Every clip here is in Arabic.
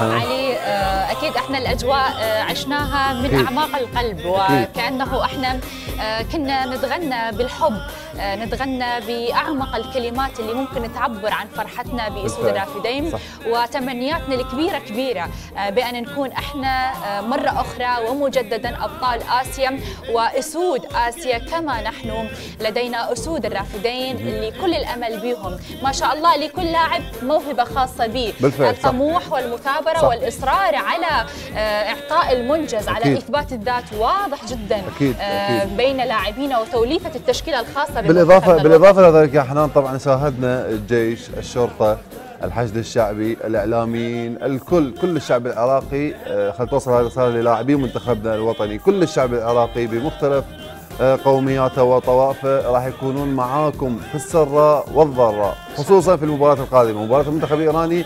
علي اكيد احنا الاجواء آه، عشناها من اعماق القلب وكانه احنا آه، كنا نتغنى بالحب آه، نتغنى باعمق الكلمات اللي ممكن تعبر عن فرحتنا باسود الرافدين وتمنياتنا الكبيره كبيره آه، بان نكون احنا آه، مره اخرى ومجددا ابطال اسيا واسود اسيا كما نحن لدينا اسود الرافدين اللي كل الامل بهم ما شاء الله لكل لاعب موهبه خاصه به الطموح والمثابره صح. والاصرار على اعطاء المنجز أكيد. على اثبات الذات واضح جدا أكيد. أكيد. بين لاعبينا وتوليفه التشكيله الخاصه يعني بالاضافه بالاضافه لذلك يا حنان طبعا شاهدنا الجيش، الشرطه، الحشد الشعبي، الاعلاميين، الكل كل الشعب العراقي آه، خلت توصل هذه الرساله للاعبين منتخبنا الوطني، كل الشعب العراقي بمختلف آه، قومياته وطوائفه راح يكونون معاكم في السراء والضراء، خصوصا في المباراه القادمه، مباراه المنتخب الايراني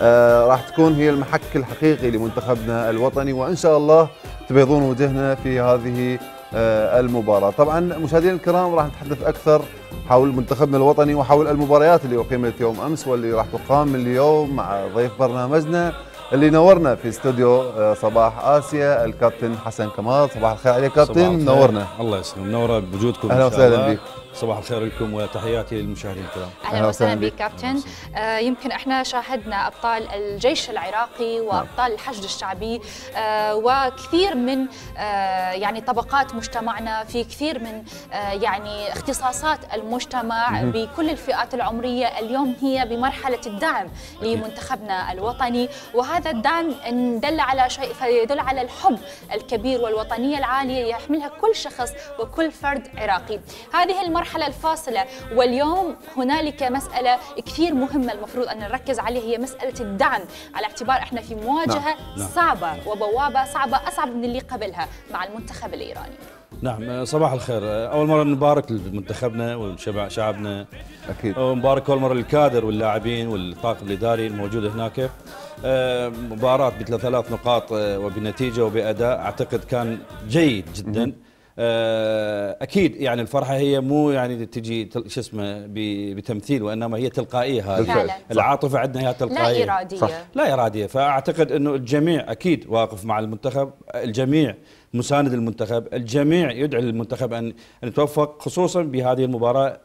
آه، راح تكون هي المحك الحقيقي لمنتخبنا الوطني وان شاء الله تبيضون وجهنا في هذه آه، المباراة طبعا مشاهدينا الكرام راح نتحدث أكثر حول منتخبنا الوطني وحول المباريات اللي أقيمت يوم أمس واللي راح تقام اليوم مع ضيف برنامجنا اللي نورنا في استوديو آه، صباح اسيا الكابتن حسن كمال صباح الخير عليك كابتن نورنا الله يسلمك منوره بوجودكم اهلا وسهلا بك صباح الخير لكم وتحياتي للمشاهدين الكرام اهلا وسهلا بك كابتن آه يمكن احنا شاهدنا ابطال الجيش العراقي نعم. وابطال الحشد الشعبي آه وكثير من آه يعني طبقات مجتمعنا في كثير من آه يعني اختصاصات المجتمع مم. بكل الفئات العمريه اليوم هي بمرحله الدعم لمنتخبنا الوطني وهذا هذا الدعم دل على شيء فيدل على الحب الكبير والوطنية العالية يحملها كل شخص وكل فرد عراقي هذه المرحلة الفاصلة واليوم هنالك مسألة كثير مهمة المفروض أن نركز عليها هي مسألة الدعم على اعتبار احنا في مواجهة نعم،, نعم. صعبة وبوابة صعبة أصعب من اللي قبلها مع المنتخب الإيراني نعم صباح الخير اول مره نبارك لمنتخبنا وشعبنا اكيد ونبارك اول مره للكادر واللاعبين والطاقم الاداري الموجود هناك آه، مباراة مثل ثلاث نقاط آه، وبنتيجة وبأداء أعتقد كان جيد جدا آه، اكيد يعني الفرحه هي مو يعني تجي شو اسمه بتمثيل وانما هي تلقائيه هذه العاطفه عندنا هي تلقائيه لا اراديه صح. لا اراديه فاعتقد انه الجميع اكيد واقف مع المنتخب الجميع مساند المنتخب الجميع يدعي للمنتخب أن يتوفق خصوصا بهذه المباراة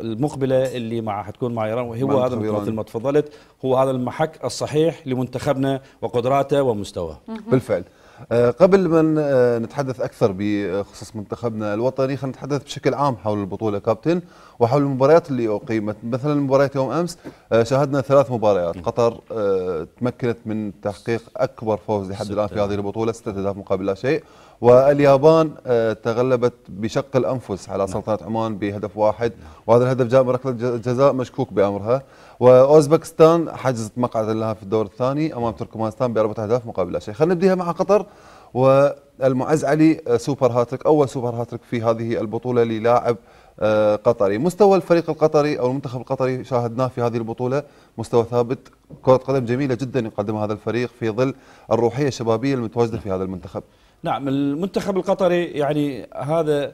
المقبلة اللي مع حتكون مع إيران وهو هذا مثل ما تفضلت هو هذا المحك الصحيح لمنتخبنا وقدراته ومستواه بالفعل آه، قبل ما آه، نتحدث اكثر بخصوص منتخبنا الوطني خلينا نتحدث بشكل عام حول البطوله كابتن وحول المباريات اللي اقيمت مثلا مباريات يوم امس آه، شاهدنا ثلاث مباريات قطر تمكنت من تحقيق اكبر فوز لحد الان في هذه البطوله ستة اهداف مقابل لا شيء واليابان آه، تغلبت بشق الانفس على نعم. سلطنه عمان بهدف واحد وهذا الهدف جاء من ركله جزاء مشكوك بامرها واوزبكستان حجزت مقعدا لها في الدور الثاني امام تركمانستان باربعه اهداف مقابل لا شيء خلينا نبديها مع قطر والمعز علي آه، سوبر هاتريك اول سوبر هاتريك في هذه البطوله للاعب آه، قطري مستوى الفريق القطري او المنتخب القطري شاهدناه في هذه البطوله مستوى ثابت كره قدم جميله جدا يقدمها هذا الفريق في ظل الروحيه الشبابيه المتواجده في هذا المنتخب نعم المنتخب القطري يعني هذا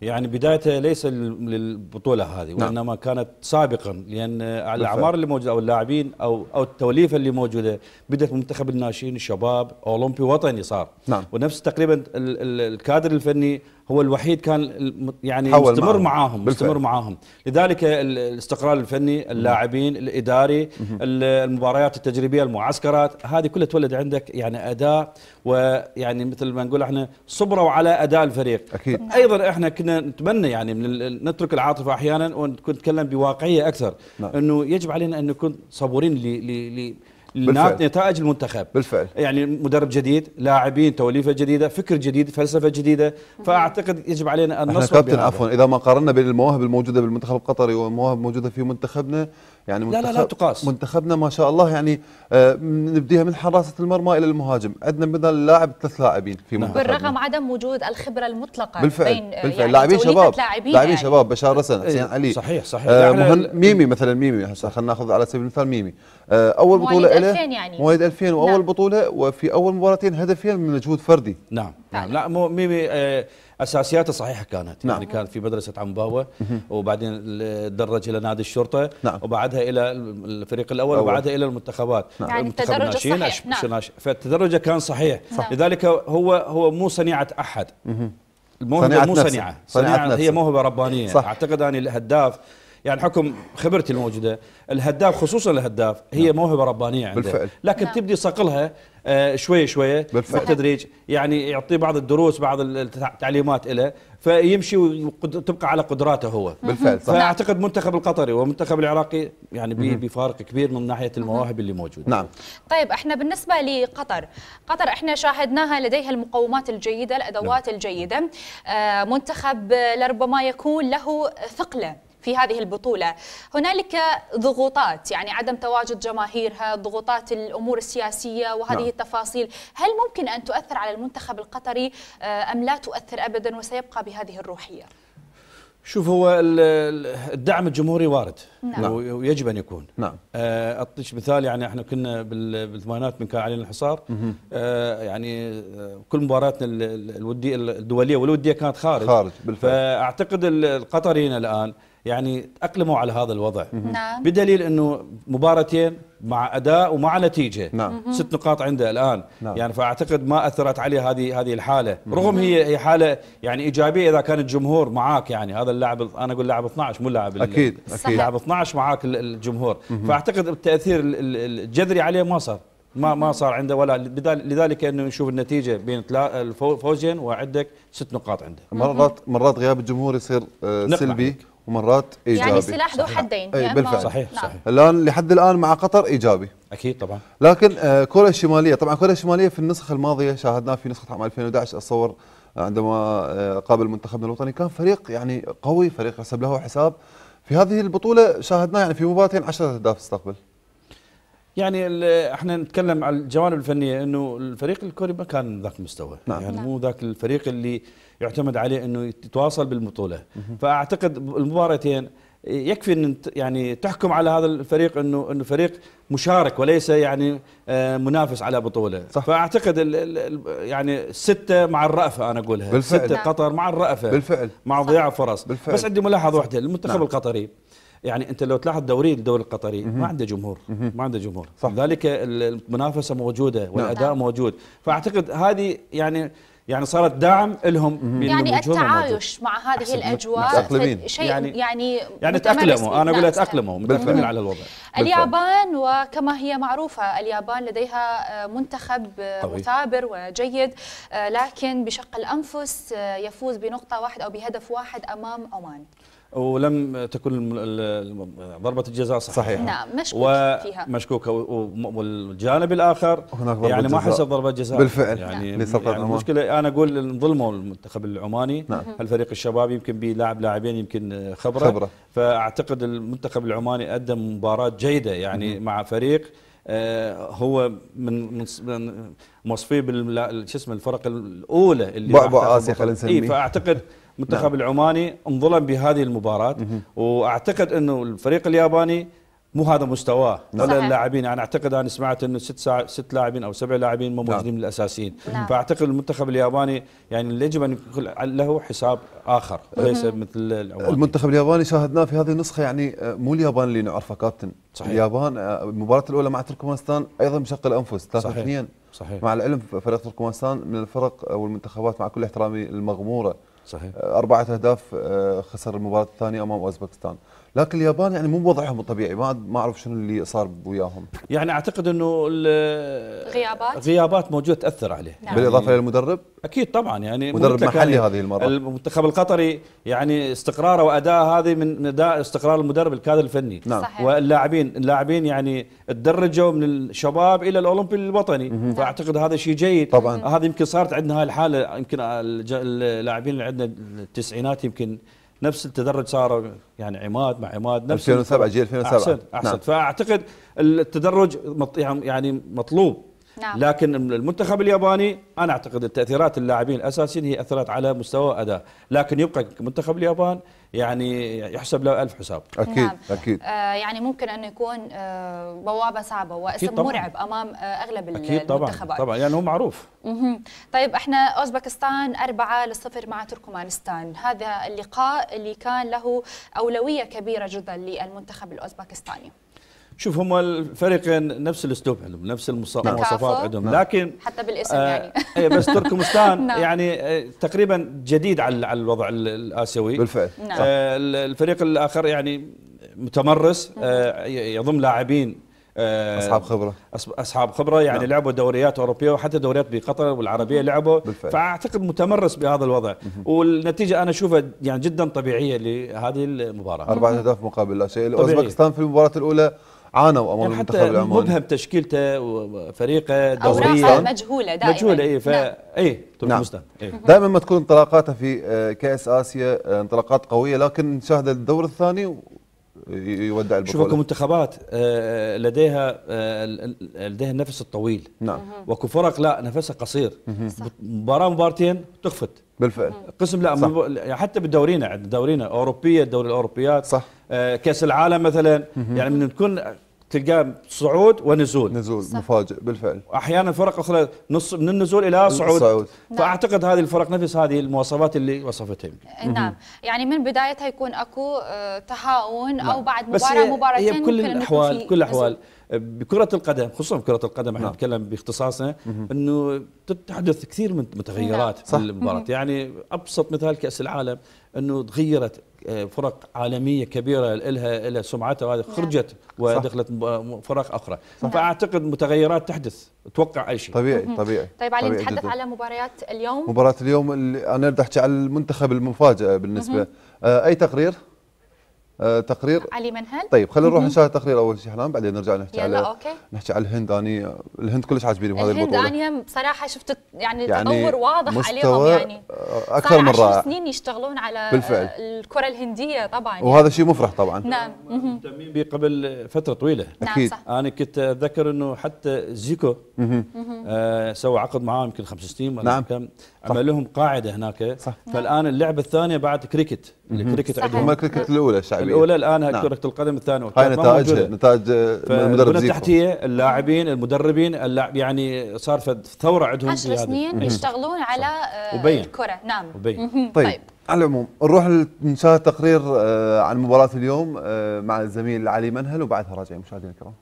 يعني بدايته ليس للبطوله هذه نعم. وانما كانت سابقا لان الاعمار اللي موجوده او اللاعبين او او التوليفه اللي موجوده بدات منتخب الناشئين الشباب اولمبي وطني صار نعم. ونفس تقريبا الكادر الفني هو الوحيد كان يعني مستمر معهم, معهم مستمر معاهم لذلك الاستقرار الفني اللاعبين الاداري المباريات التجريبيه المعسكرات هذه كلها تولد عندك يعني اداء ويعني مثل ما نقول احنا صبروا على اداء الفريق اكيد ايضا احنا كنا نتمنى يعني من نترك العاطفه احيانا ونتكلم بواقعيه اكثر نعم. انه يجب علينا ان نكون صبورين ل بالفعل. نتائج المنتخب بالفعل يعني مدرب جديد لاعبين توليفه جديده فكر جديد فلسفه جديده فاعتقد يجب علينا ان نصبر كابتن عفوا اذا ما قارنا بين المواهب الموجوده بالمنتخب القطري والمواهب الموجوده في منتخبنا يعني منتخب لا لا لا تقاس منتخبنا ما شاء الله يعني آه نبديها من حراسه المرمى الى المهاجم عندنا بدل اللاعب ثلاث لاعبين في نعم. منتخبنا بالرغم عدم وجود الخبره المطلقه بالفعل بين بالفعل يعني لاعبين شباب لاعبين يعني. شباب بشار رسن إيه، حسين علي صحيح صحيح آه يعني مهن ميمي مثلا ميمي هسه خلينا ناخذ على سبيل المثال ميمي آه اول بطوله له يعني. مواليد 2000 واول نعم. بطوله وفي اول مباراتين هدفين من مجهود فردي نعم نعم طيب. لا ميمي آه اساسياته صحيحه كانت يعني نعم. يعني كان في مدرسه عمباوه وبعدين تدرج الى نادي الشرطه نعم. وبعدها الى الفريق الاول أوه. وبعدها الى المنتخبات نعم. يعني التدرج صحيح نعم. فالتدرج كان صحيح صح. نعم. لذلك هو هو مو صنيعه احد الموهبه مو صنيعه صنيعه, صنيعة هي موهبه ربانيه صح. اعتقد اني الهداف يعني حكم خبرتي الموجوده الهداف خصوصا الهداف هي نعم. موهبه ربانيه عنده بالفعل. لكن نعم. تبدي صقلها شويه آه، شويه بالتدريج يعني يعطيه بعض الدروس بعض التعليمات له فيمشي وتبقى على قدراته هو بالفعل صح فاعتقد منتخب القطري والمنتخب العراقي يعني بفارق كبير من ناحيه المواهب اللي موجوده نعم طيب احنا بالنسبه لقطر قطر احنا شاهدناها لديها المقومات الجيده الادوات نعم. الجيده آه، منتخب آه، لربما يكون له ثقله في هذه البطولة هنالك ضغوطات يعني عدم تواجد جماهيرها ضغوطات الأمور السياسية وهذه نعم. التفاصيل هل ممكن أن تؤثر على المنتخب القطري آه، أم لا تؤثر أبدا وسيبقى بهذه الروحية شوف هو الدعم الجمهوري وارد نعم. ويجب ان يكون نعم آه، اعطيك مثال يعني احنا كنا بالثمانينات من كان علينا الحصار آه، يعني كل مباراتنا الوديه الدوليه والوديه كانت خارج خارج بالفعل فاعتقد القطريين الان يعني تاقلموا على هذا الوضع نعم. بدليل انه مباراتين مع اداء ومع نتيجه نعم. ست نقاط عنده الان نعم. يعني فاعتقد ما اثرت عليه هذه هذه الحاله مم. رغم هي هي حاله يعني ايجابيه اذا كان الجمهور معاك يعني هذا اللاعب انا اقول لاعب 12 مو لاعب اكيد اكيد لاعب 12 معاك الجمهور مم. فاعتقد التاثير الجذري عليه ما صار ما ما صار عنده ولا لذلك انه نشوف النتيجه بين فوزين وعندك ست نقاط عنده مرات مرات غياب الجمهور يصير آه، سلبي ومرات يعني ايجابي يعني السلاح ذو حدين يعني بالفعل صحيح نعم. صحيح الان لحد الان مع قطر ايجابي اكيد طبعا لكن آه، كوريا الشماليه طبعا كوريا الشماليه في النسخ الماضيه شاهدناه في نسخه عام 2011 اتصور آه، عندما آه، قابل منتخبنا الوطني كان فريق يعني قوي فريق يحسب له حساب في هذه البطوله شاهدناه يعني في مباراتين 10 اهداف استقبل يعني احنا نتكلم على الجوانب الفنيه انه الفريق الكوري ما كان ذاك المستوى نعم. يعني نعم. مو ذاك الفريق اللي يعتمد عليه انه يتواصل بالبطوله فاعتقد المباراتين يكفي ان يعني تحكم على هذا الفريق انه انه فريق مشارك وليس يعني آه، منافس على بطوله صح. فاعتقد الـ الـ يعني سته مع الرأفه انا اقولها بالفعل. سته نعم. قطر مع الرأفه بالفعل مع ضياع فرص بالفعل. بس عندي ملاحظه واحده المنتخب نعم. القطري يعني انت لو تلاحظ دوري الدوري القطري ما عنده جمهور ما عنده جمهور صح. ذلك المنافسه موجوده نعم. والاداء نعم. موجود فاعتقد هذه يعني يعني صارت دعم لهم يعني التعايش مع هذه الاجواء نعم. شيء يعني يعني, يعني تاقلموا انا اقول نعم. تاقلموا متاقلمين على الوضع اليابان وكما هي معروفه اليابان لديها آه، منتخب آه، مثابر وجيد آه، لكن بشق الانفس يفوز بنقطه واحد او بهدف واحد امام عمان ولم تكن ضربه الجزاء صحيحه صحيح. نعم مشكوك فيها مشكوكه والجانب الاخر هناك ضربة يعني ما حسب ضربه جزاء بالفعل يعني, نعم. يعني المشكله انا اقول ظلموا المنتخب العماني نعم. الفريق الشباب يمكن به لاعب لاعبين يمكن خبره, خبرة. فاعتقد المنتخب العماني ادى مباراه جيده يعني مم. مع فريق آه، هو من مصفيه بال شو اسمه الفرق الاولى اللي بعبع اسيا خلينا نسميه إيه، فاعتقد المنتخب نعم. العماني انظلم بهذه المباراه مه. واعتقد انه الفريق الياباني مو هذا مستواه نعم. ولا اللاعبين انا اعتقد انا سمعت انه ست ست لاعبين او سبع لاعبين مو موجودين نعم. من الاساسيين نعم. فاعتقد المنتخب الياباني يعني يجب ان يكون له حساب اخر ليس مثل العماني. المنتخب الياباني شاهدناه في هذه النسخه يعني آه، مو اليابان اللي نعرفه كابتن صحيح. اليابان آه، المباراه الاولى مع تركمانستان ايضا مشق الانفس 3 2 صحيح. صحيح مع العلم فريق تركمانستان من الفرق او المنتخبات مع كل احترامي المغموره صحيح أربعة أهداف آه، خسر المباراة الثانية أمام أوزبكستان لكن اليابان يعني مو بوضعهم الطبيعي ما ما اعرف شنو اللي صار وياهم يعني اعتقد انه الغيابات غيابات موجوده تاثر عليه نعم. بالاضافه للمدرب اكيد طبعا يعني مدرب محلي يعني هذه المره المنتخب القطري يعني استقراره واداء هذه من اداء استقرار المدرب الكادر الفني نعم صحيح. واللاعبين اللاعبين يعني تدرجوا من الشباب الى الاولمبي الوطني مم. نعم. فاعتقد هذا شيء جيد طبعا هذه يمكن صارت عندنا هاي الحاله يمكن اللاعبين اللي عندنا التسعينات يمكن نفس التدرج صار يعني عماد مع عماد نفس 2007 جيل 2007 احسن احسن نعم. فاعتقد التدرج يعني, يعني مطلوب نعم. لكن المنتخب الياباني أنا أعتقد التأثيرات اللاعبين الأساسيين هي أثرت على مستوى أداء لكن يبقى منتخب اليابان يعني يحسب له ألف حساب أكيد نعم. أكيد آه يعني ممكن انه يكون آه بوابة صعبة واسم مرعب أمام آه أغلب أكيد المنتخبات طبعا طبعا يعني هو معروف مه. طيب احنا أوزبكستان أربعة للصفر مع تركمانستان هذا اللقاء اللي كان له أولوية كبيرة جدا للمنتخب الأوزبكستاني شوف هم الفريقين نفس الاسلوب عندهم نفس نعم. المواصفات عندهم نعم. لكن حتى بالاسم آه يعني إيه، بس تركمستان نعم. يعني آه تقريبا جديد على الوضع الاسيوي بالفعل نعم. آه الفريق الاخر يعني متمرس آه يضم لاعبين آه، اصحاب خبره اصحاب خبره يعني نعم. لعبوا دوريات اوروبيه وحتى دوريات بقطر والعربيه لعبوا بالفعل. فاعتقد متمرس بهذا الوضع والنتيجه انا اشوفها يعني جدا طبيعيه لهذه المباراه اربع اهداف مقابل لا شيء اوزبكستان في المباراه الاولى عانوا امام يعني المنتخب العماني مبهم تشكيلته وفريقه دوريا مجهوله دائما مجهوله اي ف اي نعم. إيه،, نعم. إيه؟ دائما ما تكون انطلاقاته في آه، كاس اسيا آه، انطلاقات قويه لكن نشاهد الدور الثاني يودع البطوله شوف الانتخابات آه، آه، لديها آه، لديها النفس الطويل نعم واكو فرق لا نفسها قصير مباراه مبارتين تخفت بالفعل قسم لا صح. حتى بالدورينا عندنا دورينا اوروبيه الدوري الاوروبيات صح كاس العالم مثلا يعني من تكون تلقاه صعود ونزول نزول صح. مفاجئ بالفعل احيانا فرق اخرى نص من النزول الى صعود, صعود. نعم. فاعتقد هذه الفرق نفس هذه المواصفات اللي وصفتها أه، نعم يعني من بدايتها يكون اكو أه، تهاون نعم. او بعد مباراه مباراتين هي بكل الاحوال بكل الاحوال أه، بكره القدم خصوصا بكره القدم احنا نعم. نتكلم باختصاصنا انه تحدث كثير من متغيرات نعم. في المباراه يعني ابسط مثال كاس العالم انه تغيرت فرق عالميه كبيره لها سمعتها وهذه نعم. خرجت ودخلت فرق اخرى نعم. فاعتقد متغيرات تحدث اتوقع اي شيء طبيعي طبيعي طيب علي طبيعي نتحدث على مباريات اليوم مباراه اليوم انا بدي احكي على المنتخب المفاجاه بالنسبه آه، اي تقرير آه، تقرير علي منهل طيب خلينا نروح نشاهد تقرير اول شيء حلام بعدين نرجع نحكي على أوكي. نحكي على الهند اني الهند كلش عاجبني بهذه البطوله الهند اني بصراحه شفت يعني, يعني تطور واضح عليهم يعني اكثر من رائع سنين يشتغلون على بالفعل. الكره الهنديه طبعا يعني. وهذا شيء مفرح طبعا نعم مهتمين به قبل فتره طويله نعم، اكيد نعم انا كنت اتذكر انه حتى زيكو آه سوى عقد معاه يمكن خمس سنين نعم كم اما لهم قاعده هناك صح. نعم. فالان اللعبه الثانيه بعد كريكت الكريكت عندهم الكريكت الاولى الشعبيه الاولى الان نعم. كره القدم الثانيه هاي نتائجها نتائج المدرب آه، التحتيه اللاعبين المدربين اللاعب يعني صار ثوره عندهم 10 سنين يشتغلون على آه، وبين. الكره نعم وبين. طيب. طيب على العموم نروح نشاهد تقرير آه، عن مباراه اليوم مع الزميل علي منهل وبعدها راجعين مشاهدينا الكرام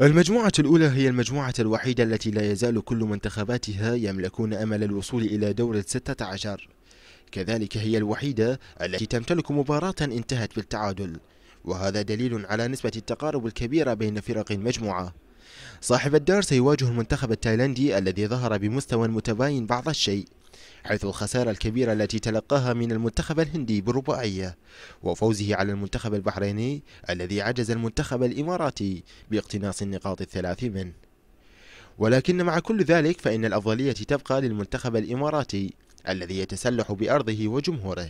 المجموعة الأولى هي المجموعة الوحيدة التي لا يزال كل منتخباتها يملكون أمل الوصول إلى دور 16 كذلك هي الوحيدة التي تمتلك مباراة انتهت بالتعادل وهذا دليل على نسبة التقارب الكبيرة بين فرق المجموعة صاحب الدار سيواجه المنتخب التايلندي الذي ظهر بمستوى متباين بعض الشيء حيث الخسارة الكبيرة التي تلقاها من المنتخب الهندي بالرباعية وفوزه على المنتخب البحريني الذي عجز المنتخب الإماراتي باقتناص النقاط الثلاث منه ولكن مع كل ذلك فإن الأفضلية تبقى للمنتخب الإماراتي الذي يتسلح بأرضه وجمهوره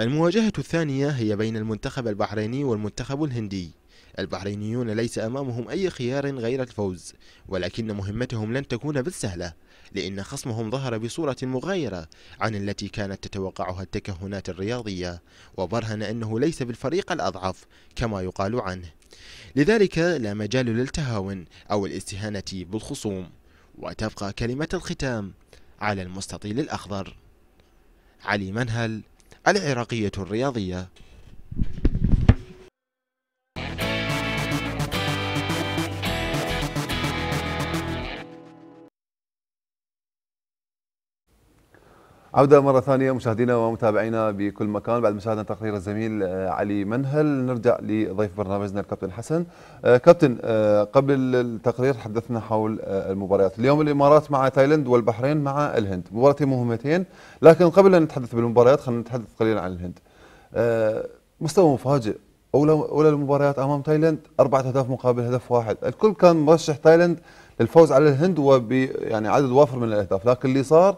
المواجهة الثانية هي بين المنتخب البحريني والمنتخب الهندي البحرينيون ليس أمامهم أي خيار غير الفوز ولكن مهمتهم لن تكون بالسهلة لأن خصمهم ظهر بصورة مغايرة عن التي كانت تتوقعها التكهنات الرياضية وبرهن أنه ليس بالفريق الأضعف كما يقال عنه لذلك لا مجال للتهاون أو الاستهانة بالخصوم وتبقى كلمة الختام على المستطيل الأخضر علي منهل العراقية الرياضية عودة مرة ثانية مشاهدينا ومتابعينا بكل مكان بعد مشاهدة تقرير الزميل آه، علي منهل نرجع لضيف برنامجنا الكابتن حسن آه، كابتن آه، قبل التقرير حدثنا حول المباريات اليوم الإمارات مع تايلند والبحرين مع الهند مباراتين مهمتين لكن قبل أن نتحدث بالمباريات خلينا نتحدث قليلا عن الهند مستوى مفاجئ أولى أولى المباريات أمام تايلند أربعة أهداف مقابل هدف واحد الكل كان مرشح تايلند للفوز على الهند وب يعني عدد وافر من الأهداف لكن اللي صار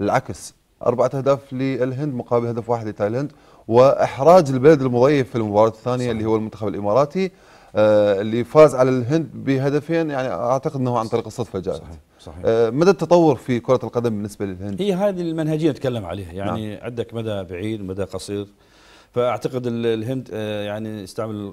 العكس أربعة أهداف للهند مقابل هدف واحد لتايلند وإحراج البلد المضيف في المباراة الثانية صحيح. اللي هو المنتخب الإماراتي آه اللي فاز على الهند بهدفين يعني أعتقد أنه عن طريق الصدفة جاءت صحيح. صحيح. آه مدى التطور في كرة القدم بالنسبة للهند؟ هي هذه المنهجية نتكلم عليها يعني نعم. عندك مدى بعيد مدى قصير فاعتقد الهند آه، يعني استعمل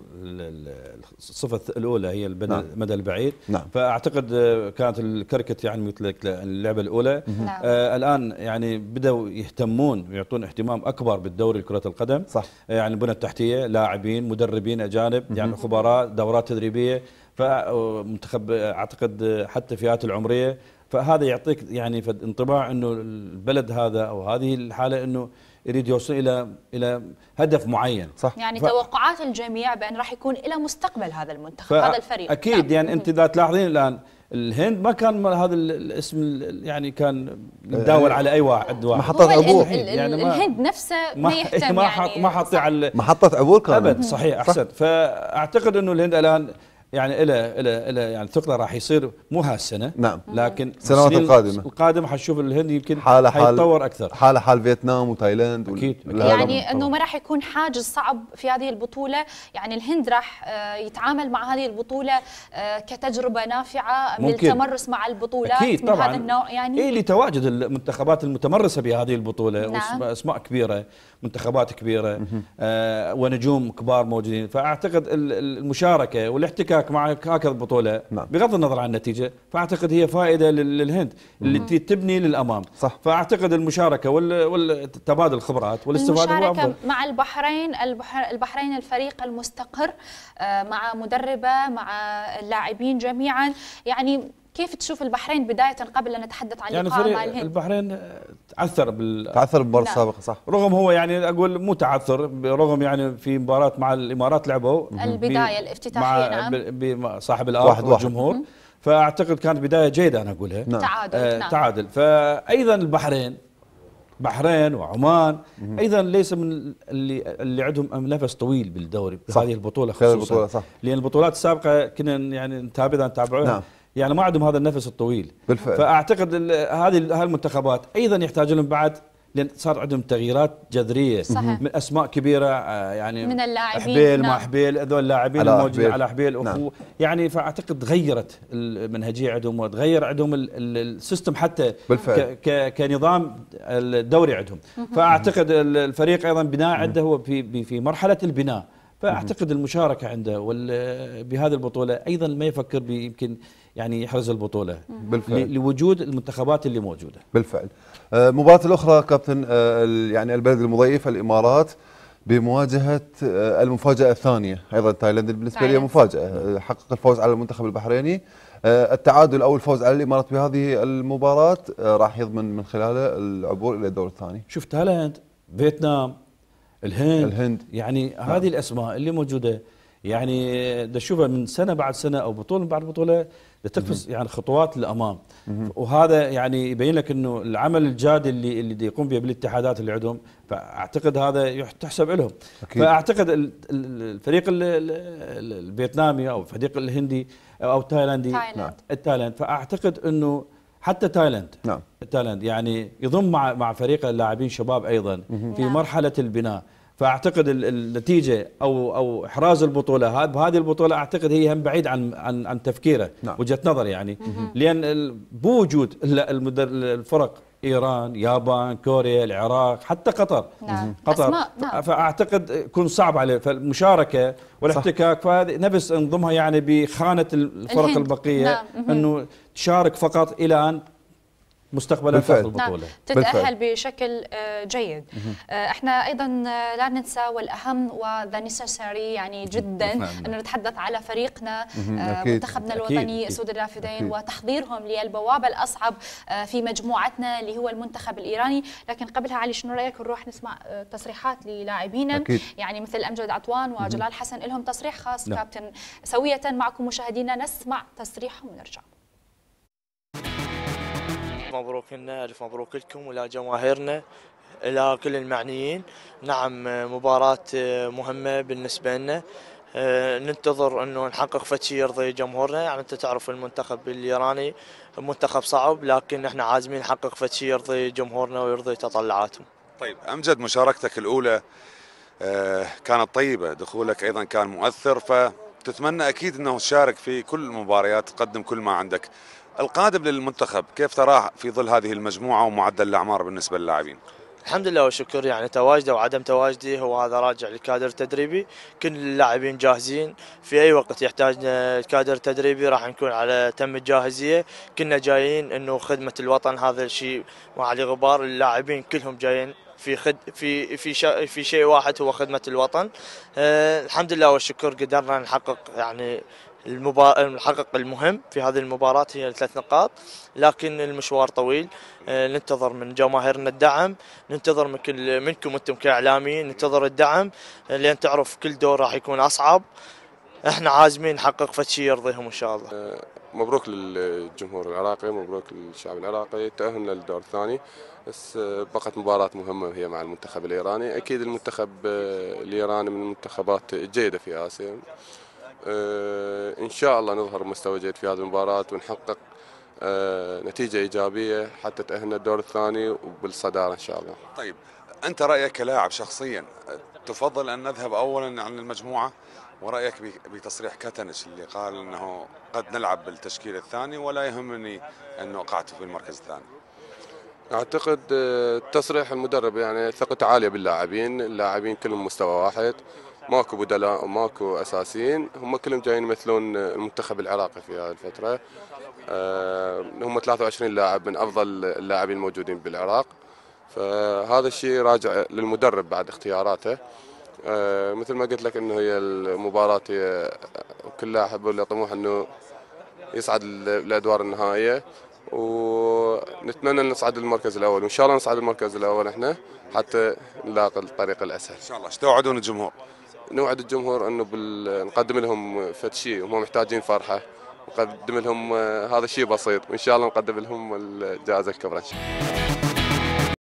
الصفه الاولى هي المدى نعم. البعيد نعم. فاعتقد آه، كانت الكركت يعني مثل اللعبه الاولى نعم. آه، الان يعني بداوا يهتمون ويعطون اهتمام اكبر بالدوري كره القدم صح. يعني البنى التحتيه لاعبين مدربين اجانب مم. يعني خبراء دورات تدريبيه فمنتخب اعتقد حتى فئات العمريه فهذا يعطيك يعني انطباع انه البلد هذا او هذه الحاله انه يريد يوصل الى الى هدف معين صح يعني ف... توقعات الجميع بان راح يكون الى مستقبل هذا المنتخب ف... هذا الفريق اكيد نعم. يعني انت اذا تلاحظين الان الهند ما كان هذا الاسم يعني كان مداول آه، على اي واحد واحد محطه عبور يعني ما الهند نفسها ما يهتم ما حط يعني ما حطي على محطه عبور كان ابد صحيح احسنت فاعتقد انه الهند الان يعني الى الى الى يعني ثقله راح يصير مو هالسنه نعم لكن السنوات القادمه القادمه حتشوف الهند يمكن حاله حال حيتطور اكثر حاله حال فيتنام وتايلاند اكيد, أكيد. يعني انه ما راح يكون حاجز صعب في هذه البطوله يعني الهند راح آه، يتعامل مع هذه البطوله آه، كتجربه نافعه من ممكن. التمرس مع البطولات أكيد طبعا هذا النوع يعني اي لتواجد المنتخبات المتمرسه بهذه البطوله نعم. اسماء كبيره منتخبات كبيره آه ونجوم كبار موجودين فاعتقد المشاركه والاحتكاك وياك معك هكذا بطوله نعم. بغض النظر عن النتيجه فاعتقد هي فائده للهند مم. اللي تبني للامام صح. فاعتقد المشاركه والتبادل الخبرات والاستفاده المشاركه هو أفضل. مع البحرين البحر البحرين الفريق المستقر آه، مع مدربه مع اللاعبين جميعا يعني كيف تشوف البحرين بدايه قبل ان نتحدث عن يعني لقاء مع الهند البحرين آه، تعثر بال تعثر بالمباراه السابقه نعم. صح رغم هو يعني اقول مو تعثر رغم يعني في مباراه مع الامارات لعبوا البدايه الافتتاحيه نعم مع صاحب الارض والجمهور فاعتقد كانت بدايه جيده انا اقولها نعم. تعادل آه نعم. تعادل فايضا البحرين بحرين وعمان مم. ايضا ليس من اللي اللي عندهم نفس طويل بالدوري بهذه البطوله خصوصا البطولة صح. لان البطولات السابقه كنا يعني نتابعها نتابعوها نعم. يعني ما عندهم هذا النفس الطويل بالفعل فاعتقد هذه المنتخبات ايضا يحتاج لهم بعد لان صار عندهم تغييرات جذريه صحيح. من اسماء كبيره آه، يعني من اللاعبين حبيل نعم. ما حبيل هذول اللاعبين الموجودين على حبيل نعم. أخو نعم. يعني فاعتقد غيرت المنهجيه عندهم وتغير عندهم السيستم حتى بالفعل. ك كنظام الدوري عندهم فاعتقد الفريق ايضا بناء عنده هو في في مرحله البناء فاعتقد المشاركه عنده بهذه البطوله ايضا ما يفكر يمكن يعني يحرز البطوله بالفعل لوجود المنتخبات اللي موجوده بالفعل آه، مباراه الاخرى كابتن آه، يعني البلد المضيف الامارات بمواجهه آه، المفاجاه الثانيه ايضا تايلاند بالنسبه لي مفاجاه حقق الفوز على المنتخب البحريني التعادل او الفوز على الامارات بهذه المباراه راح يضمن من خلاله العبور الى الدور الثاني شوف تايلاند فيتنام الهند الهند يعني نعم. هذه الاسماء اللي موجوده يعني تشوفها من سنه بعد سنه او بطوله بعد بطوله تقفز يعني خطوات للامام وهذا يعني يبين لك انه العمل الجاد اللي اللي يقوم به بالاتحادات اللي عندهم فاعتقد هذا تحسب لهم أكيد. فاعتقد الفريق الفيتنامي او الفريق الهندي او التايلاندي تايلند نعم، التايلاند فاعتقد انه حتى تايلاند نعم تايلاند يعني يضم مع مع فريق اللاعبين شباب ايضا في نعم. مرحله البناء فاعتقد النتيجه او او احراز البطوله هذا بهذه البطوله اعتقد هي هم بعيد عن عن عن تفكيره نعم. وجهه نظر يعني مم. لان بوجود الفرق ايران يابان كوريا العراق حتى قطر نعم. قطر نعم. فاعتقد يكون صعب عليه فالمشاركه والاحتكاك فهذه نفس انضمها يعني بخانه الفرق البقيه نعم. انه تشارك فقط الى ان مستقبلا في البطوله نعم. تتاهل بشكل آه، جيد آه، احنا ايضا آه، لا ننسى والاهم وذا نيسيساري يعني جدا نعم، نعم. ان نتحدث على فريقنا منتخبنا الوطني اسود الرافدين وتحضيرهم للبوابه الاصعب في مجموعتنا اللي هو المنتخب الايراني لكن قبلها علي شنو رايك نروح نسمع تصريحات للاعبينا يعني مثل امجد عطوان وجلال حسن لهم تصريح خاص نعم. كابتن سويه معكم مشاهدينا نسمع تصريحهم ونرجع مبروك لنا الف مبروك لكم ولا جماهيرنا الى كل المعنيين نعم مباراه مهمه بالنسبه لنا ننتظر انه نحقق فتشي يرضي جمهورنا يعني انت تعرف المنتخب الايراني منتخب صعب لكن احنا عازمين نحقق فتشي يرضي جمهورنا ويرضي تطلعاتهم طيب امجد مشاركتك الاولى آه، كانت طيبه دخولك ايضا كان مؤثر فتتمنى اكيد انه تشارك في كل المباريات تقدم كل ما عندك القادم للمنتخب كيف تراه في ظل هذه المجموعه ومعدل الاعمار بالنسبه للاعبين؟ الحمد لله والشكر يعني تواجده وعدم تواجدي هو هذا راجع للكادر التدريبي كل اللاعبين جاهزين في اي وقت يحتاجنا الكادر التدريبي راح نكون على تم الجاهزيه كنا جايين انه خدمه الوطن هذا الشيء ما علي غبار اللاعبين كلهم جايين في خد في في شا في شيء واحد هو خدمه الوطن أه الحمد لله والشكر قدرنا نحقق يعني المبا... المحقق المهم في هذه المباراة هي الثلاث نقاط لكن المشوار طويل آه، ننتظر من جماهيرنا الدعم ننتظر من كل منكم انتم كاعلاميين ننتظر الدعم آه، لان تعرف كل دور راح يكون اصعب احنا عازمين نحقق فشي يرضيهم ان شاء الله آه، مبروك للجمهور العراقي مبروك للشعب العراقي تأهلنا للدور الثاني بس بقت مباراة مهمة هي مع المنتخب الإيراني أكيد المنتخب الإيراني من المنتخبات الجيدة في آسيا ان شاء الله نظهر مستوى جيد في هذه المباراه ونحقق آه، نتيجه ايجابيه حتى تاهلنا الدور الثاني وبالصداره ان شاء الله. طيب انت رايك كلاعب شخصيا تفضل ان نذهب اولا عن المجموعه ورايك بتصريح كاتنش اللي قال انه قد نلعب بالتشكيل الثاني ولا يهمني انه وقعت في المركز الثاني. اعتقد آه، تصريح المدرب يعني ثقته عاليه باللاعبين، اللاعبين كلهم مستوى واحد. ماكو بدلاء وماكو اساسيين هم كلهم جايين يمثلون المنتخب العراقي في هذه الفتره آه، هم 23 لاعب من افضل اللاعبين الموجودين بالعراق فهذا الشيء راجع للمدرب بعد اختياراته آه، مثل ما قلت لك انه هي المباراه هي كل لاعب له طموح انه يصعد للادوار النهائيه ونتمنى ان نصعد المركز الاول وان شاء الله نصعد المركز الاول احنا حتى نلاقي الطريق الاسهل ان شاء الله ايش توعدون الجمهور نوعد الجمهور انه بال... نقدم لهم فد شيء وهم محتاجين فرحه نقدم لهم آه، هذا الشيء بسيط وان شاء الله نقدم لهم الجائزه الكبرى